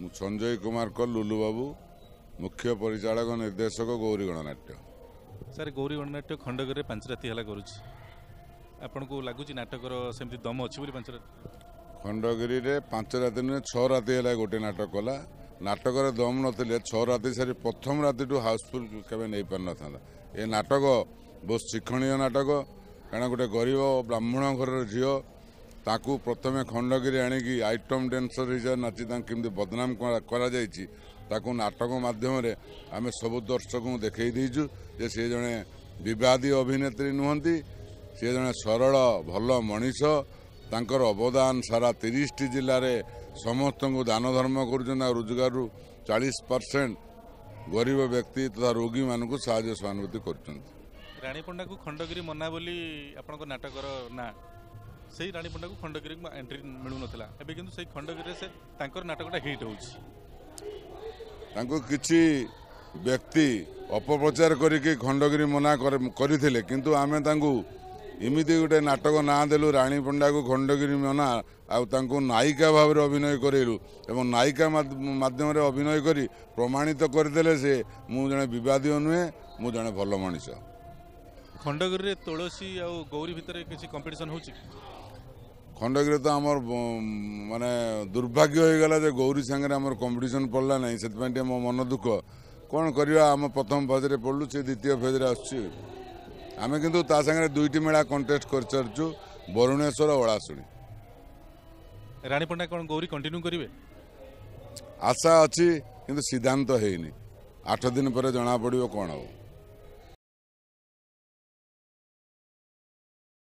ମୁଁ ସଞ୍ଜୟ କୁମାରଙ୍କ ଲୁଲୁ ବାବୁ ମୁଖ୍ୟ ପରିଚାଳକ ନିର୍ଦ୍ଦେଶକ ଗୌରୀ ଗଣନାଟ୍ୟ ସାର୍ ଗୌରୀ ଗଣନାଟ୍ୟ ଖଣ୍ଡଗିରିରେ ପାଞ୍ଚ ରାତି ହେଲା କରୁଛି ଆପଣଙ୍କୁ ଲାଗୁଛି ନାଟକର ସେମିତି ଦମ ଅଛି ବୋଲି ପାଞ୍ଚ ରାତି ଖଣ୍ଡଗିରିରେ ପାଞ୍ଚ ରାତି ନୁହେଁ ଛଅ ରାତି ହେଲା ଗୋଟେ ନାଟକ କଲା ନାଟକରେ ଦମ ନଥିଲେ ଛଅ ରାତି ସାରି ପ୍ରଥମ ରାତିଠୁ ହାଉସଫୁଲ୍ କେବେ ନେଇପାରିନଥାନ୍ତା ଏ ନାଟକ ବହୁତ ଶିକ୍ଷଣୀୟ ନାଟକ କାରଣ ଗୋଟେ ଗରିବ ବ୍ରାହ୍ମଣ ଘରର ଝିଅ ତାକୁ ପ୍ରଥମେ ଖଣ୍ଡଗିରି ଆଣିକି ଆଇଟମ୍ ଡ୍ୟାନ୍ସର ହିସାବରେ ନାଚି ତାଙ୍କୁ କେମିତି ବଦନାମ କରାଯାଇଛି ତାକୁ ନାଟକ ମାଧ୍ୟମରେ ଆମେ ସବୁ ଦର୍ଶକଙ୍କୁ ଦେଖାଇ ଦେଇଛୁ ଯେ ସେ ଜଣେ ବିବାଦୀ ଅଭିନେତ୍ରୀ ନୁହନ୍ତି ସେ ଜଣେ ସରଳ ଭଲ ମଣିଷ ତାଙ୍କର ଅବଦାନ ସାରା ତିରିଶଟି ଜିଲ୍ଲାରେ ସମସ୍ତଙ୍କୁ ଦାନ ଧର୍ମ କରୁଛନ୍ତି ଆଉ ରୋଜଗାରରୁ ଚାଳିଶ ପରସେଣ୍ଟ ଗରିବ ବ୍ୟକ୍ତି ତଥା ରୋଗୀମାନଙ୍କୁ ସାହାଯ୍ୟ ସହାନୁଭୂତି କରୁଛନ୍ତି ରାଣୀ ପଣ୍ଡାକୁ ଖଣ୍ଡଗିରି ମନା ବୋଲି ଆପଣଙ୍କ ନାଟକର ନା ସେଇ ରାଣୀପଣ୍ଡାକୁ ଖଣ୍ଡଗିରିକୁ ଏଣ୍ଟ୍ରି ମିଳୁନଥିଲା ଏବେ କିନ୍ତୁ ସେଇ ଖଣ୍ଡଗିରିରେ ସେ ତାଙ୍କର ନାଟକଟା ହିଟ୍ ହେଉଛି ତାଙ୍କୁ କିଛି ବ୍ୟକ୍ତି ଅପପ୍ରଚାର କରିକି ଖଣ୍ଡଗିରି ମନା କରିଥିଲେ କିନ୍ତୁ ଆମେ ତାଙ୍କୁ ଏମିତି ଗୋଟେ ନାଟକ ନାଁ ଦେଲୁ ରାଣୀ ପଣ୍ଡାକୁ ଖଣ୍ଡଗିରି ମନା ଆଉ ତାଙ୍କୁ ନାୟିକା ଭାବରେ ଅଭିନୟ କରେଇଲୁ ଏବଂ ନାୟିକା ମାଧ୍ୟମରେ ଅଭିନୟ କରି ପ୍ରମାଣିତ କରିଦେଲେ ସେ ମୁଁ ଜଣେ ବିବାଦୀୟ ନୁହେଁ ମୁଁ ଜଣେ ଭଲ ମଣିଷ ଖଣ୍ଡଗିରିରେ ତୁଳସୀ ଆଉ ଗୌରୀ ଭିତରେ କିଛି କମ୍ପିଟିସନ୍ ହେଉଛି ଖଣ୍ଡଗିରି ତ ଆମର ମାନେ ଦୁର୍ଭାଗ୍ୟ ହେଇଗଲା ଯେ ଗୌରୀ ସାଙ୍ଗରେ ଆମର କମ୍ପିଟିସନ୍ ପଡ଼ିଲା ନାହିଁ ସେଥିପାଇଁ ଟିକେ ମୋ ମନ ଦୁଃଖ କ'ଣ କରିବା ଆମ ପ୍ରଥମ ଫେଜ୍ରେ ପଡ଼ିଲୁ ସେ ଦ୍ୱିତୀୟ ଫେଜ୍ରେ ଆସୁଛି ଆମେ କିନ୍ତୁ ତା ସାଙ୍ଗରେ ଦୁଇଟି ମେଳା କଣ୍ଟେଷ୍ଟ କରିସାରିଛୁ ବରୁଣେଶ୍ୱର ଓଳାଶୁଣୀ ରାଣୀ ପଣ୍ଡା କ'ଣ ଗୌରୀ କଣ୍ଟିନ୍ୟୁ କରିବେ ଆଶା ଅଛି କିନ୍ତୁ ସିଦ୍ଧାନ୍ତ ହେଇନି ଆଠ ଦିନ ପରେ ଜଣାପଡ଼ିବ କ'ଣ ହବ